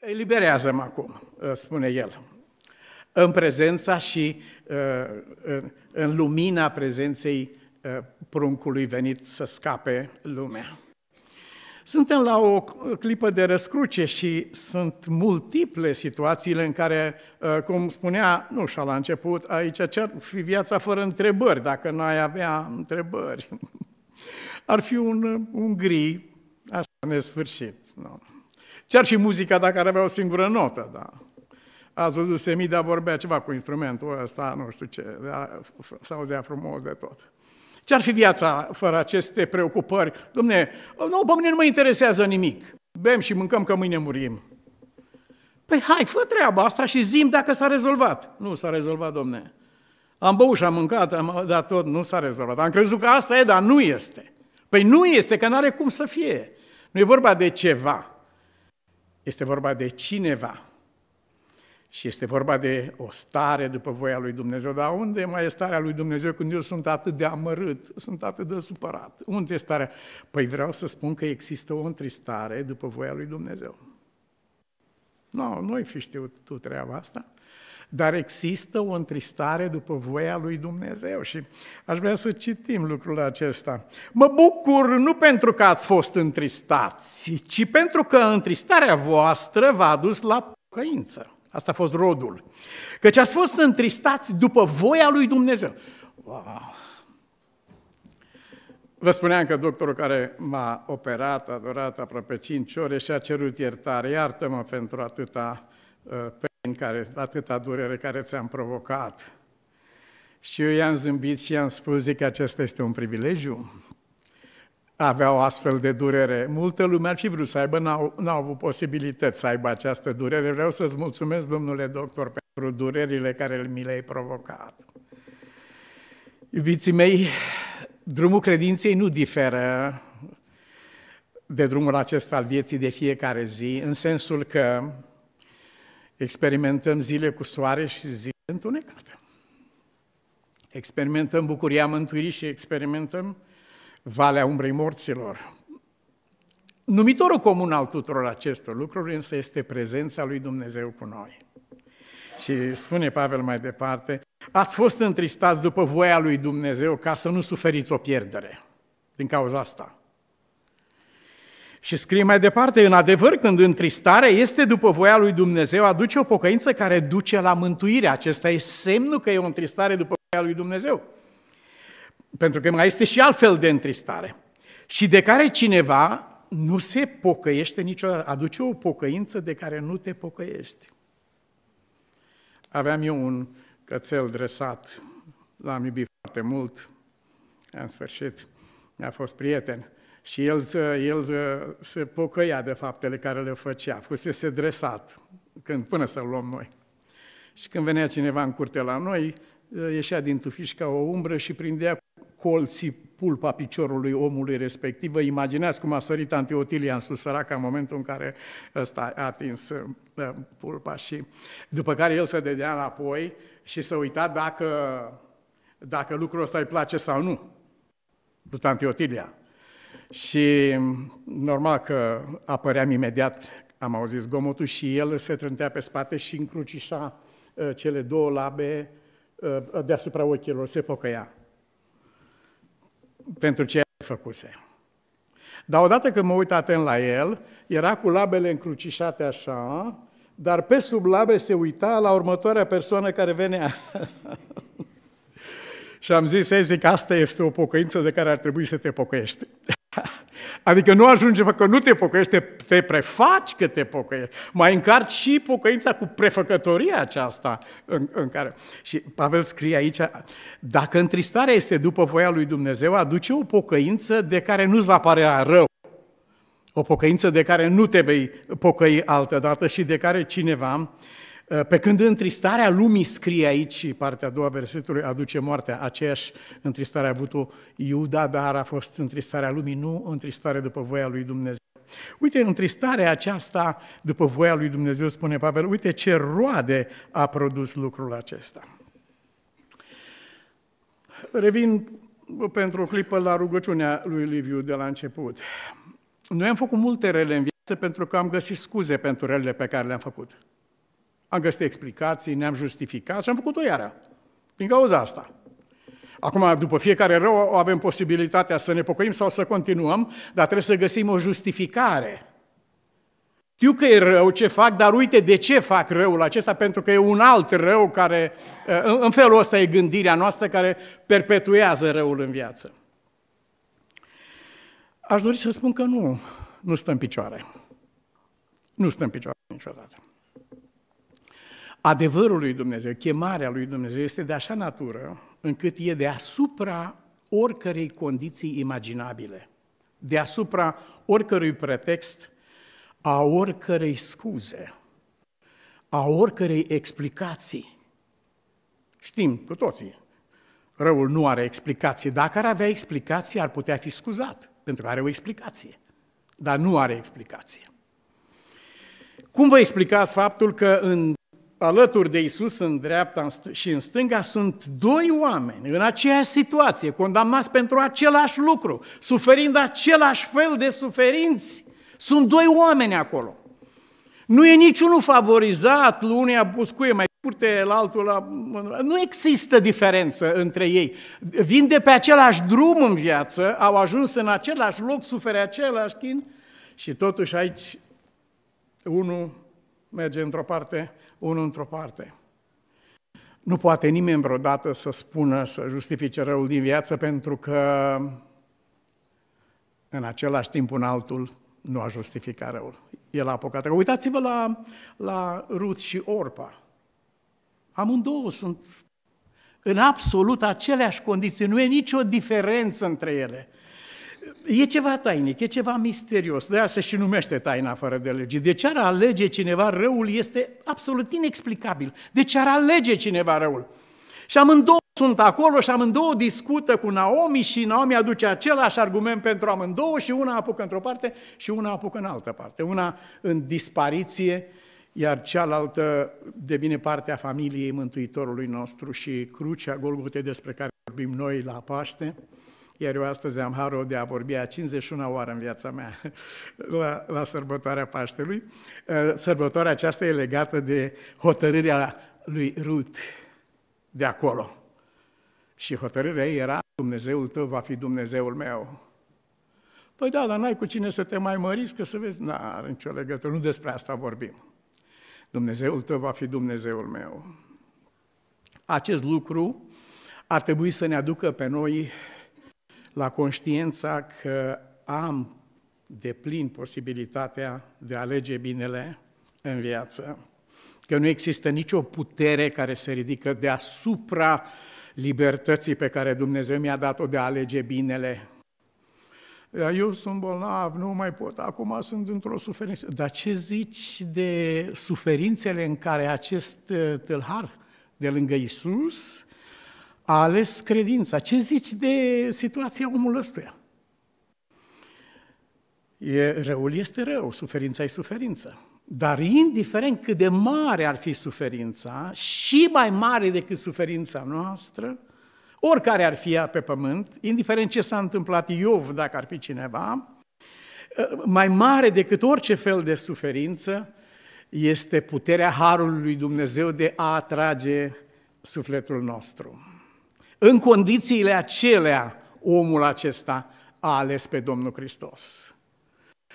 Eliberează-mă acum, uh, spune el, în prezența și uh, în lumina prezenței uh, pruncului venit să scape lumea. Suntem la o clipă de răscruce și sunt multiple situațiile în care, cum spunea nu și la început, aici ce ar fi viața fără întrebări, dacă nu ai avea întrebări. Ar fi un, un gri, așa, nesfârșit. Nu? Ce-ar fi muzica dacă ar avea o singură notă, da? Ați văzut, Semida vorbea ceva cu instrumentul ăsta, nu știu ce, da, s-auzea frumos de tot. Ce-ar fi viața fără aceste preocupări? Domne, nu, pe mine nu mă interesează nimic. Bem și mâncăm că mâine murim. Păi hai, fă treaba asta și zim dacă s-a rezolvat. Nu s-a rezolvat, domne. Am băut și am mâncat, am, dar tot nu s-a rezolvat. Am crezut că asta e, dar nu este. Păi nu este, că nu are cum să fie. Nu e vorba de ceva. Este vorba de cineva. Și este vorba de o stare după voia lui Dumnezeu. Dar unde mai e starea lui Dumnezeu când eu sunt atât de amărât, sunt atât de supărat? Unde e starea? Păi vreau să spun că există o întristare după voia lui Dumnezeu. Nu, no, nu ai fi știut tu treaba asta dar există o întristare după voia lui Dumnezeu și aș vrea să citim lucrul acesta. Mă bucur nu pentru că ați fost întristați, ci pentru că întristarea voastră v-a dus la pocăință. Asta a fost rodul. Căci ați fost întristați după voia lui Dumnezeu. Wow. Vă spuneam că doctorul care m-a operat a durat aproape 5 ore și a cerut iertare. Iartă-mă pentru atâta uh, în care, atâta durere care ți-am provocat. Și eu i-am zâmbit și i-am spus, zic, acesta este un privilegiu. Avea o astfel de durere. Multă lume ar fi vrut să aibă, n-au, n-au avut posibilități să aibă această durere. Vreau să-ți mulțumesc, domnule doctor, pentru durerile care mi le-ai provocat. Iubiții mei, drumul credinței nu diferă de drumul acesta al vieții de fiecare zi, în sensul că Experimentăm zile cu soare și zile întunecate. Experimentăm bucuria mântuirii și experimentăm valea umbrei morților. Numitorul comun al tuturor acestor lucruri însă este prezența lui Dumnezeu cu noi. Și spune Pavel mai departe, ați fost întristați după voia lui Dumnezeu ca să nu suferiți o pierdere din cauza asta. Și scrie mai departe, în adevăr, când întristarea este după voia lui Dumnezeu, aduce o pocăință care duce la mântuire. Acesta e semnul că e o întristare după voia lui Dumnezeu. Pentru că mai este și altfel de întristare. Și de care cineva nu se pocăiește niciodată. Aduce o pocăință de care nu te pocăiești. Aveam eu un cățel dresat, l-am iubit foarte mult, în sfârșit, mi-a fost prieten. Și el, ă, el ă, se pocăia de faptele care le făcea, fusese dresat când, până să-l luăm noi. Și când venea cineva în curte la noi, ă, ieșea din tufiș ca o umbră și prindea colții pulpa piciorului omului respectiv. Vă imaginați cum a sărit Antiotilia în sus săraca în momentul în care ăsta a atins pulpa și după care el se dădea înapoi și se uita dacă, dacă lucrul ăsta îi place sau nu. Lui Antiotilia. Și mm, normal că apăream imediat, am auzit zgomotul și el se trântea pe spate și încrucișa ă, cele două labe ă, ă, deasupra ochilor, se pocăia pentru ce făcuse. Dar odată când mă uit atent la el, era cu labele încrucișate așa, dar pe sub labe se uita la următoarea persoană care venea. și am zis, ei zic, asta este o pocăință de care ar trebui să te pocăiești. Adică nu ajunge că nu te pocăiești, te prefaci că te pocăiești. Mai încarci și pocăința cu prefăcătoria aceasta în, în care... Și Pavel scrie aici, dacă întristarea este după voia lui Dumnezeu, aduce o pocăință de care nu-ți va părea rău. O pocăință de care nu te vei pocăi altădată și de care cineva Ă, pe când întristarea lumii scrie aici, partea a doua versetului, aduce moartea. Aceeași întristare a avut-o Iuda, dar a fost întristarea lumii, nu întristare după voia lui Dumnezeu. Uite, întristarea aceasta, după voia lui Dumnezeu, spune Pavel, uite ce roade a produs lucrul acesta. Revin pentru o clipă la rugăciunea lui Liviu de la început. Noi am făcut multe rele în viață pentru că am găsit scuze pentru relele pe care le-am făcut. Am găsit explicații, ne-am justificat și am făcut-o iară. Din cauza asta. Acum, după fiecare rău, avem posibilitatea să ne pocăim sau să continuăm, dar trebuie să găsim o justificare. Știu că e rău ce fac, dar uite de ce fac răul acesta, pentru că e un alt rău care, în felul ăsta e gândirea noastră care perpetuează răul în viață. Aș dori să spun că nu, nu stă în picioare. Nu stă în picioare niciodată adevărul lui Dumnezeu, chemarea lui Dumnezeu este de așa natură încât e deasupra oricărei condiții imaginabile, deasupra oricărui pretext, a oricărei scuze, a oricărei explicații. Știm cu toții, răul nu are explicație. Dacă ar avea explicație, ar putea fi scuzat, pentru că are o explicație. Dar nu are explicație. Cum vă explicați faptul că în alături de Isus în dreapta și în stânga sunt doi oameni în aceeași situație, condamnați pentru același lucru, suferind același fel de suferinți. Sunt doi oameni acolo. Nu e niciunul favorizat, pus buscuie mai curte, la altul la... Nu există diferență între ei. Vin de pe același drum în viață, au ajuns în același loc, suferă același chin și totuși aici unul merge într-o parte, unul într-o parte. Nu poate nimeni vreodată să spună, să justifice răul din viață, pentru că în același timp un altul nu a justificat răul. El a apucat. Uitați-vă la, la Ruth și Orpa. Amândouă sunt în absolut aceleași condiții. Nu e nicio diferență între ele. E ceva tainic, e ceva misterios, de asta și numește taina fără de lege. De ce ar alege cineva răul este absolut inexplicabil. De ce ar alege cineva răul? Și amândouă sunt acolo și amândouă discută cu Naomi și Naomi aduce același argument pentru amândouă și una apucă într-o parte și una apucă în altă parte. Una în dispariție, iar cealaltă devine partea familiei Mântuitorului nostru și crucea Golgote despre care vorbim noi la Paște. Iar eu astăzi am harul de a vorbi a 51-a oară în viața mea la, la sărbătoarea Paștelui. Uh, sărbătoarea aceasta e legată de hotărârea lui Rut de acolo. Și hotărârea ei era, Dumnezeul tău va fi Dumnezeul meu. Păi da, dar n-ai cu cine să te mai măriți, că să vezi, n-are nicio legătură, nu despre asta vorbim. Dumnezeul tău va fi Dumnezeul meu. Acest lucru ar trebui să ne aducă pe noi la conștiința că am de plin posibilitatea de a alege binele în viață, că nu există nicio putere care se ridică deasupra libertății pe care Dumnezeu mi-a dat-o de a alege binele. Eu sunt bolnav, nu mai pot, acum sunt într-o suferință. Dar ce zici de suferințele în care acest uh, tâlhar de lângă Isus a ales credința. Ce zici de situația omul ăstuia? E, răul este rău, suferința e suferință. Dar indiferent cât de mare ar fi suferința, și mai mare decât suferința noastră, oricare ar fi ea pe pământ, indiferent ce s-a întâmplat Iov, dacă ar fi cineva, ă, mai mare decât orice fel de suferință, este puterea Harului Dumnezeu de a atrage sufletul nostru. În condițiile acelea, omul acesta a ales pe Domnul Hristos.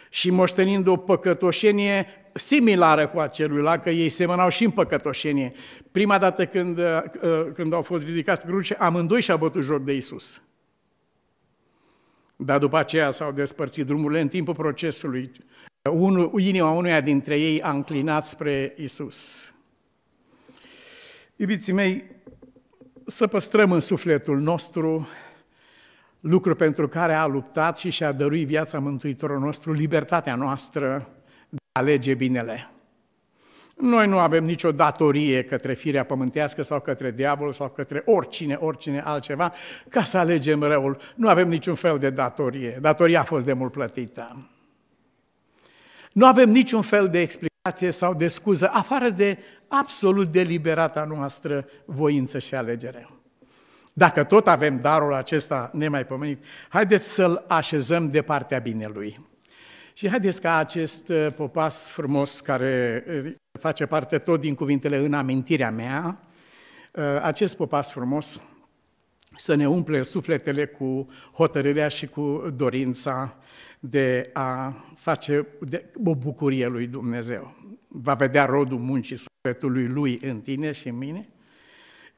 Și moștenind o păcătoșenie similară cu la că ei semănau și în păcătoșenie. Prima dată când, uh, când au fost ridicați cruce, amândoi și-au bătut joc de Isus. Dar după aceea s-au despărțit drumurile în timpul procesului. Unul, inima unuia dintre ei a înclinat spre Isus. Iubiții mei, să păstrăm în sufletul nostru lucru pentru care a luptat și și-a dăruit viața Mântuitorul nostru, libertatea noastră de a alege binele. Noi nu avem nicio datorie către firea pământească sau către diavol sau către oricine, oricine altceva, ca să alegem răul. Nu avem niciun fel de datorie. Datoria a fost de mult plătită. Nu avem niciun fel de explicație sau de scuză, afară de absolut deliberata noastră voință și alegere. Dacă tot avem darul acesta nemaipomenit, haideți să-l așezăm de partea binelui. Și haideți ca acest uh, popas frumos care uh, face parte tot din cuvintele în amintirea mea, uh, acest popas frumos să ne umple sufletele cu hotărârea și cu dorința de a face de, o bucurie lui Dumnezeu. Va vedea rodul muncii sufletului lui în tine și în mine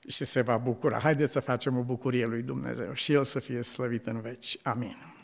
și se va bucura. Haideți să facem o bucurie lui Dumnezeu și El să fie slăvit în veci. Amin.